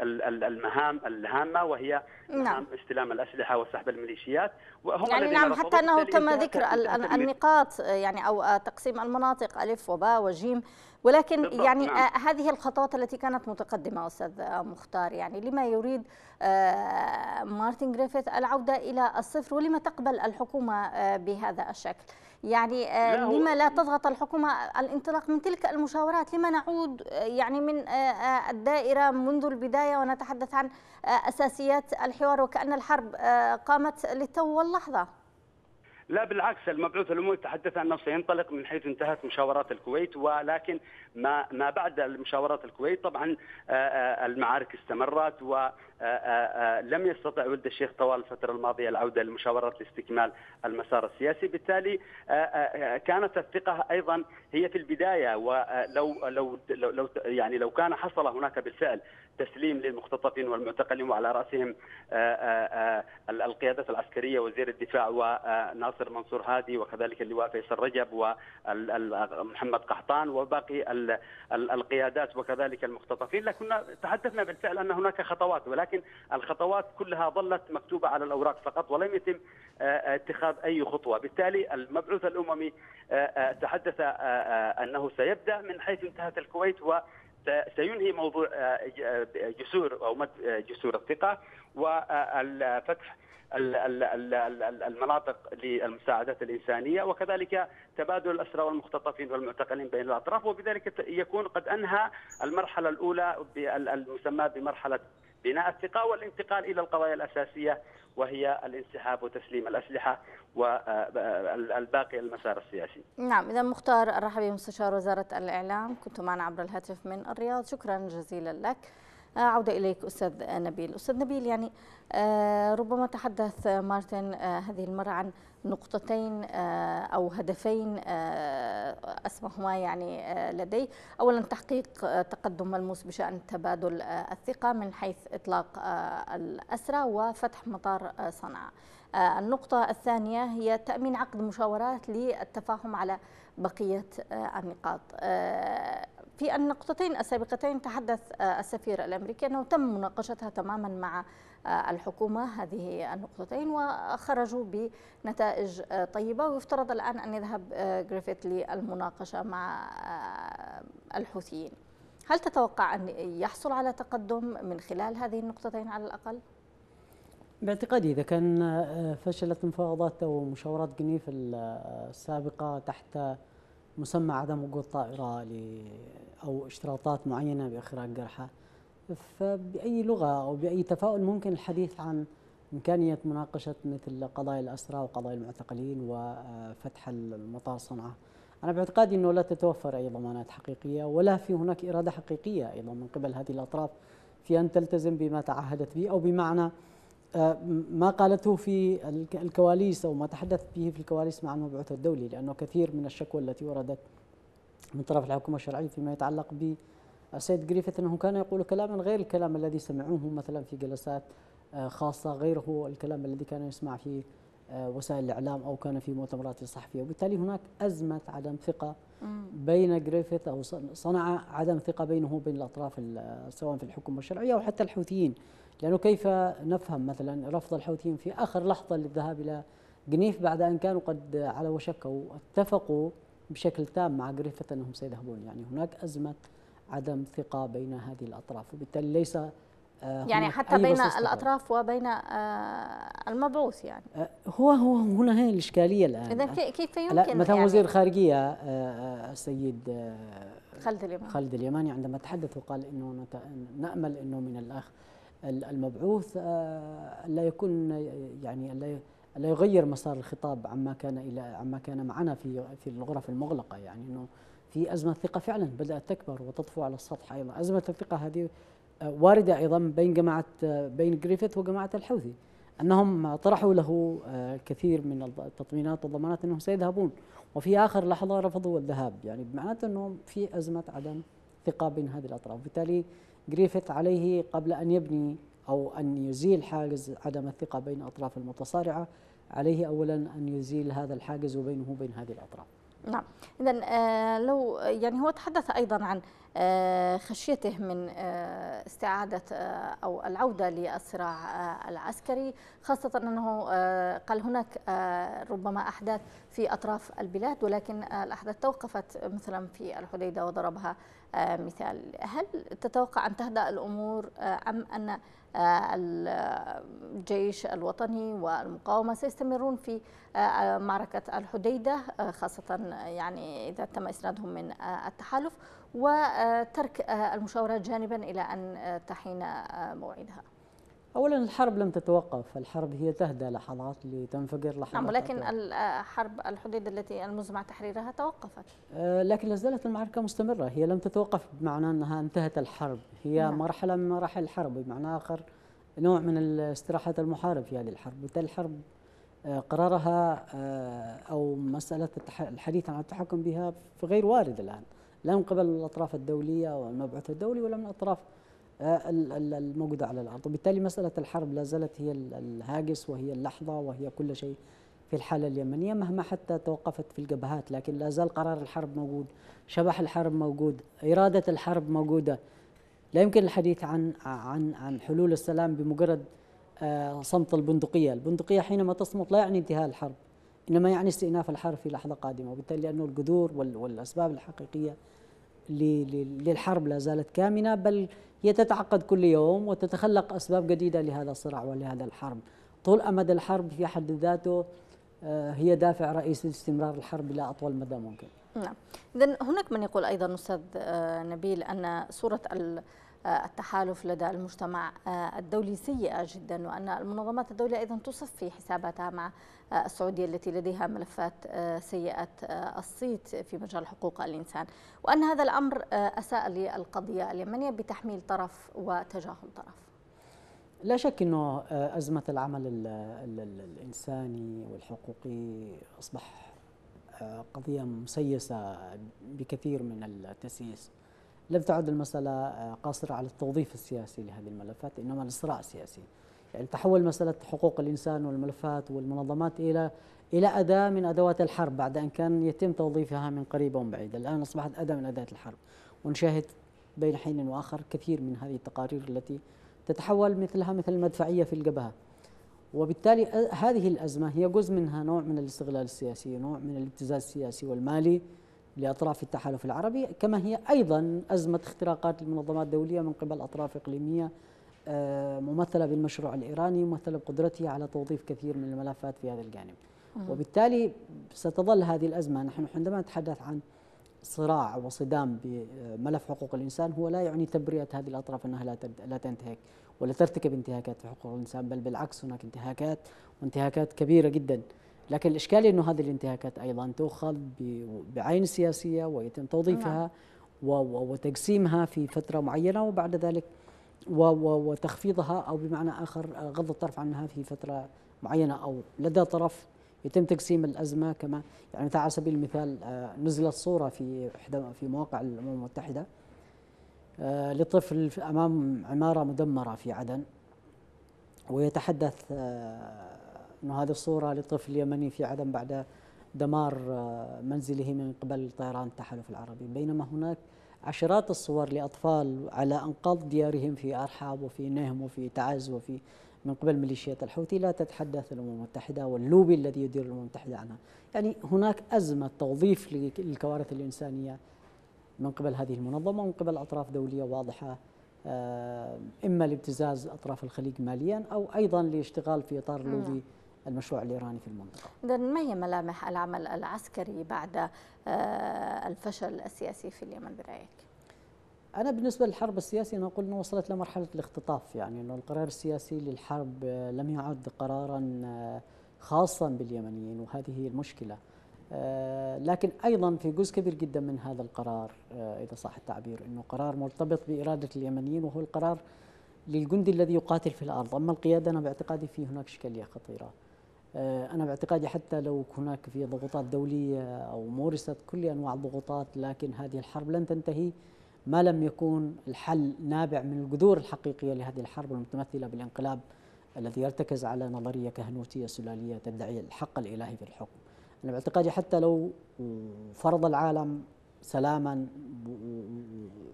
F: آه، آه، المهام الهامه وهي نعم. استلام الاسلحه وسحب الميليشيات وهم يعني نعم حتى انه تم ذكر
A: النقاط يعني او آه، تقسيم المناطق الف وباء وجيم ولكن يعني نعم. هذه الخطوات التي كانت متقدمه استاذ مختار يعني لما يريد مارتن جريفيث العوده الى الصفر ولما تقبل الحكومه بهذا الشكل يعني آه، لما لا تضغط الحكومة الانطلاق من تلك المشاورات لما نعود آه، يعني من آه، الدائرة منذ البداية ونتحدث عن أساسيات الحوار وكأن الحرب قامت للتو واللحظة
F: لا بالعكس المبعوث الاممي تحدث عن نفسه ينطلق من حيث انتهت مشاورات الكويت ولكن ما ما بعد مشاورات الكويت طبعا آه، آه، المعارك استمرت ولم آه، يستطع ولد الشيخ طوال الفتره الماضيه العوده للمشاورات لاستكمال المسار السياسي بالتالي كانت الثقه ايضا هي في البدايه ولو لو لو يعني لو كان حصل هناك بالفعل تسليم للمختطفين والمعتقلين وعلى راسهم آه، آه، آه، القيادات العسكريه وزير الدفاع وناصر منصور هادي وكذلك اللواء فيصل رجب ومحمد قحطان وباقي القيادات وكذلك المختطفين لكن تحدثنا بالفعل ان هناك خطوات ولكن الخطوات كلها ظلت مكتوبه على الاوراق فقط ولم يتم اتخاذ اي خطوه بالتالي المبعوث الاممي تحدث انه سيبدا من حيث انتهت الكويت و سينهي موضوع آه، آه، آه، جسور او مد جسور الثقه والفتح المناطق للمساعدات الانسانيه وكذلك تبادل الاسرى والمختطفين والمعتقلين بين الاطراف وبذلك يكون قد انهى المرحله الاولى المسماه بمرحله بناء الثقة والانتقال إلى القضايا الأساسية وهي الانسحاب وتسليم الأسلحة والباقي آه، آه، المسار السياسي
A: نعم إذا مختار الرحبي مستشار وزارة الإعلام كنت معنا عبر الهاتف من الرياض شكرا جزيلا لك عودة إليك أستاذ نبيل أستاذ نبيل يعني آه، ربما تحدث مارتن آه، هذه المرة عن نقطتين آه، أو هدفين أسمهما يعني لديه أولا تحقيق تقدم ملموس بشأن تبادل الثقة من حيث إطلاق الأسرى وفتح مطار صنعاء النقطة الثانية هي تأمين عقد مشاورات للتفاهم على بقية النقاط في النقطتين السابقتين تحدث آه، السفير الامريكي انه تم مناقشتها تماما مع آه، الحكومه هذه النقطتين وخرجوا بنتائج آه، طيبه ويفترض الان ان يذهب جريفيث للمناقشه مع الحوثيين. هل تتوقع ان يحصل على تقدم من خلال هذه النقطتين على الاقل؟
C: باعتقادي اذا كان فشلت مفاوضات او مشاورات جنيف السابقه تحت مسمى عدم وجود طائرة أو اشتراطات معينة بإخراج جرحى فبأي لغة أو بأي تفاؤل ممكن الحديث عن إمكانية مناقشة مثل قضايا الأسرى وقضايا المعتقلين وفتح المطار صنعاء أنا باعتقادي أنه لا تتوفر أي ضمانات حقيقية ولا في هناك إرادة حقيقية أيضا من قبل هذه الأطراف في أن تلتزم بما تعهدت به أو بمعنى آه، ما قالته في الكواليس او ما تحدثت به في الكواليس مع المبعوث الدولي لانه كثير من الشكوى التي وردت من طرف الحكومه الشرعيه فيما يتعلق ب السيد جريفيث انه كان يقول كلاما غير الكلام الذي سمعوه مثلا في جلسات آه، خاصه غيره الكلام الذي كان يسمع في آه، وسائل الاعلام او كان في مؤتمرات صحفيه وبالتالي هناك ازمه عدم ثقه بين جريفيث او صنع عدم ثقه بينه وبين الاطراف سواء في الحكومه الشرعيه او حتى الحوثيين لأنه كيف نفهم مثلا رفض الحوثيين في آخر لحظة للذهاب إلى جنيف بعد أن كانوا قد على وشك أو اتفقوا بشكل تام مع جريفيث أنهم سيذهبون يعني هناك أزمة عدم ثقة بين هذه الأطراف وبالتالي ليس آه، يعني حتى بين الأطراف
A: وبين آه، المبعوث يعني آه،
C: هو هو هنا هي الإشكالية الآن إذا
A: كيف يمكن مثلا يعني وزير
C: الخارجيه السيد
A: خالد اليماني خالد
C: اليماني عندما تحدث وقال أنه نأمل أنه من الأخ المبعوث آه، لا يكون يعني لا يغير مسار الخطاب عما كان الى عما كان معنا في في الغرف المغلقه يعني انه في ازمه ثقه فعلا بدات تكبر وتطفو على السطح ايضا ازمه الثقه هذه آه، وارده ايضا بين جماعه آه، بين جريفيث وجماعه الحوثي انهم طرحوا له كثير من التطمينات والضمانات انهم سيذهبون وفي اخر لحظه رفضوا الذهاب يعني بمعنى انه في ازمه عدم ثقه بين هذه الاطراف بالتالي جريفيث عليه قبل أن يبني أو أن يزيل حاجز عدم الثقة بين أطراف المتصارعة عليه أولا أن يزيل هذا الحاجز وبينه وبين هذه الأطراف
A: نعم إذا آه، لو يعني هو تحدث أيضا عن آه، خشيته من آه، استعادة أو العودة للصراع العسكري خاصة أنه قال هناك آه، ربما أحداث في أطراف البلاد ولكن آه، الأحداث توقفت مثلا في الحديدة وضربها آه، مثال هل تتوقع أن تهدأ الأمور أم أن الجيش الوطني والمقاومة سيستمرون في معركة الحديدة خاصة يعني إذا تم إسنادهم من التحالف وترك المشاورات جانبا إلى أن تحين موعدها
C: اولا الحرب لم تتوقف الحرب هي تهدى لحظات لتنفجر لحظات نعم ولكن
A: حرب الحدود التي المزمع تحريرها توقفت
C: آه، لكن لا زالت المعركه مستمره هي لم تتوقف بمعنى انها انتهت الحرب هي نعم. مرحله من مراحل الحرب بمعنى اخر نوع من استراحه المحارب في هذه الحرب بالتالي الحرب آه، قرارها آه، او مساله الحديث عن التحكم بها غير وارد الان لا من قبل الاطراف الدوليه والمبعوث الدولي ولا من اطراف الموجودة على الأرض وبالتالي مسألة الحرب لا زالت هي الهاجس وهي اللحظة وهي كل شيء في الحالة اليمنية مهما حتى توقفت في الجبهات لكن لا زال قرار الحرب موجود شبح الحرب موجود إرادة الحرب موجودة لا يمكن الحديث عن عن عن حلول السلام بمجرد آه، صمت البندقية البندقية حينما تصمت لا يعني انتهاء الحرب إنما يعني استئناف الحرب في لحظة قادمة وبالتالي لأنه الجذور والأسباب الحقيقية للحرب لا زالت كامنة بل هي تتعقد كل يوم وتتخلق أسباب جديدة لهذا الصراع ولهذا الحرب طول أمد الحرب في حد ذاته آه، هي دافع رئيسي لاستمرار الحرب إلى أطول مدى ممكن نعم
A: إذا هناك من يقول أيضا أستاذ آه، نبيل أن صورة التحالف لدى المجتمع آه، الدولي سيئة جدا وأن المنظمات الدولية أيضا تصف في حساباتها مع آه، السعودية التي لديها ملفات آه، سيئة الصيت في مجال حقوق الإنسان وأن هذا الأمر أساء للقضية اليمنية بتحميل طرف وتجاهل طرف
C: لا شك انه ازمه العمل الانساني والحقوقي اصبح قضيه مسيسه بكثير من التسييس لم تعد المسألة آه، قاصرة على التوظيف السياسي لهذه الملفات إنما الصراع السياسي يعني تحول مسألة حقوق الإنسان والملفات والمنظمات إلى إلى أداة من أدوات الحرب بعد أن كان يتم توظيفها من قريب ومن بعيد الآن أصبحت أداة من أدوات الحرب ونشاهد بين حين وآخر كثير من هذه التقارير التي تتحول مثلها مثل المدفعية في الجبهة وبالتالي آه، هذه الأزمة هي جزء منها نوع من الاستغلال السياسي نوع من الابتزاز السياسي والمالي لأطراف التحالف العربي كما هي أيضا أزمة اختراقات المنظمات الدولية من قبل أطراف إقليمية آه، ممثلة بالمشروع الإيراني ممثلة بقدرته على توظيف كثير من الملفات في هذا الجانب وبالتالي ستظل هذه الأزمة نحن عندما نتحدث عن صراع وصدام بملف حقوق الإنسان هو لا يعني تبرئة هذه الأطراف أنها لا لا تنتهك ولا ترتكب انتهاكات في حقوق الإنسان بل بالعكس هناك انتهاكات وانتهاكات كبيرة جدا لكن الإشكالية أنه هذه الانتهاكات أيضا تؤخذ بعين سياسية ويتم توظيفها نعم. وتقسيمها في فترة معينة وبعد ذلك وتخفيضها أو بمعنى آخر غض الطرف عنها في فترة معينة أو لدى طرف يتم تقسيم الأزمة كما يعني على سبيل المثال آه، نزلت صورة في إحدى في مواقع الأمم المتحدة آه، لطفل أمام عمارة مدمرة في عدن ويتحدث آه، أنه هذه الصورة لطفل يمني في عدن بعد دمار آه، منزله من قبل طيران التحالف العربي بينما هناك عشرات الصور لأطفال على أنقاض ديارهم في أرحاب وفي نهم وفي تعز وفي من قبل ميليشيات الحوثي لا تتحدث الأمم المتحدة واللوبي الذي يدير الأمم المتحدة عنها يعني هناك أزمة توظيف للكوارث الإنسانية من قبل هذه المنظمة ومن قبل أطراف دولية واضحة آه، إما لابتزاز أطراف الخليج ماليا أو أيضا لاشتغال في إطار اللوبي نعم. آه. المشروع الإيراني في المنطقة
A: إذا ما هي ملامح العمل العسكري بعد آه، الفشل السياسي في اليمن برأيك؟
C: أنا بالنسبة للحرب السياسية أنا أقول أنه وصلت لمرحلة الاختطاف يعني أنه القرار السياسي للحرب آه، لم يعد قرارا آه، خاصا باليمنيين وهذه هي المشكلة لكن أيضا في جزء كبير جدا من هذا القرار إذا صح التعبير أنه قرار مرتبط بإرادة اليمنيين وهو القرار للجندي الذي يقاتل في الارض، اما القياده انا باعتقادي في هناك اشكاليه خطيره. آه، أنا باعتقادي حتى لو هناك في ضغوطات دولية أو مورست كل أنواع الضغوطات لكن هذه الحرب لن تنتهي ما لم يكون الحل نابع من الجذور الحقيقية لهذه الحرب المتمثلة بالانقلاب الذي يرتكز على نظرية كهنوتية سلالية تدعي الحق الإلهي في الحكم أنا باعتقادي حتى لو فرض العالم سلاما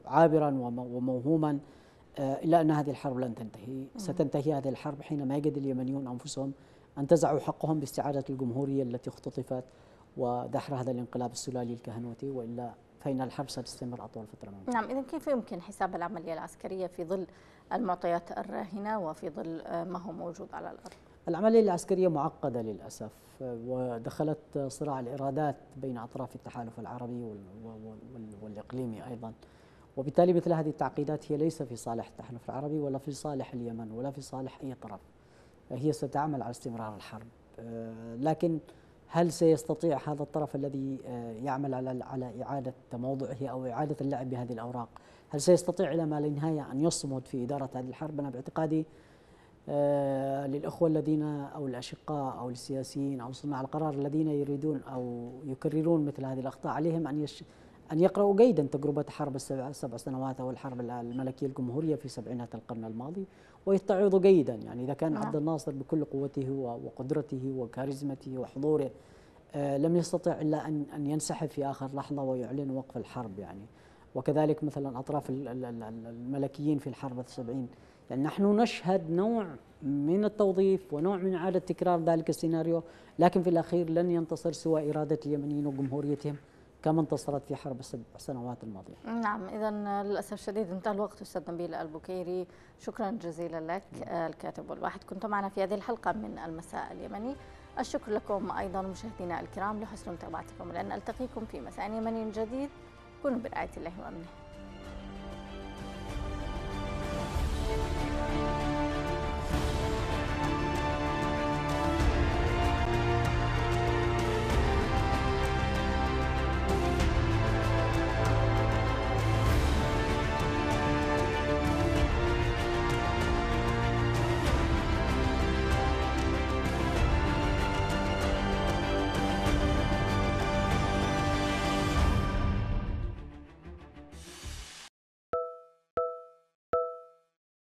C: عابرا وموهوما آه، إلا أن هذه الحرب لن تنتهي ستنتهي هذه الحرب حينما يجد اليمنيون أنفسهم أن تزعوا حقهم باستعادة الجمهورية التي اختطفت ودحر هذا الانقلاب السلالي الكهنوتي وإلا فإن الحرب ستستمر أطول فترة ممكنة
A: نعم إذا كيف يمكن حساب العملية العسكرية في ظل المعطيات الراهنة وفي ظل ما هو موجود على الأرض؟
C: العملية العسكرية معقدة للأسف ودخلت صراع الإرادات بين أطراف التحالف العربي والإقليمي أيضا وبالتالي مثل هذه التعقيدات هي ليس في صالح التحالف العربي ولا في صالح اليمن ولا في صالح أي طرف هي ستعمل على استمرار الحرب آه، لكن هل سيستطيع هذا الطرف الذي آه، يعمل على على اعاده تموضعه او اعاده اللعب بهذه الاوراق هل سيستطيع الى ما لا نهايه ان يصمد في اداره هذه الحرب انا باعتقادي آه، للاخوه الذين او الاشقاء او السياسيين او صناع القرار الذين يريدون او يكررون مثل هذه الاخطاء عليهم ان يش ان يقراوا جيدا تجربه حرب السبع سنوات او الحرب الملكيه الجمهوريه في سبعينات القرن الماضي ويتعظ جيدا يعني إذا كان نعم. عبد الناصر بكل قوته وقدرته وكاريزمته وحضوره آه، لم يستطع إلا أن أن ينسحب في آخر لحظة ويعلن وقف الحرب يعني وكذلك مثلا أطراف الملكيين في الحرب السبعين يعني نحن نشهد نوع من التوظيف ونوع من إعادة تكرار ذلك السيناريو لكن في الأخير لن ينتصر سوى إرادة اليمنيين وجمهوريتهم كما انتصرت في حرب السبع سنوات الماضية
A: نعم إذا للأسف الشديد انتهى الوقت أستاذ نبيل البكيري شكرا جزيلا لك نعم. الكاتب والواحد كنت معنا في هذه الحلقة من المساء اليمني الشكر لكم أيضا مشاهدينا الكرام لحسن متابعتكم لأن ألتقيكم في مساء يمني جديد كونوا برعاية الله وأمنه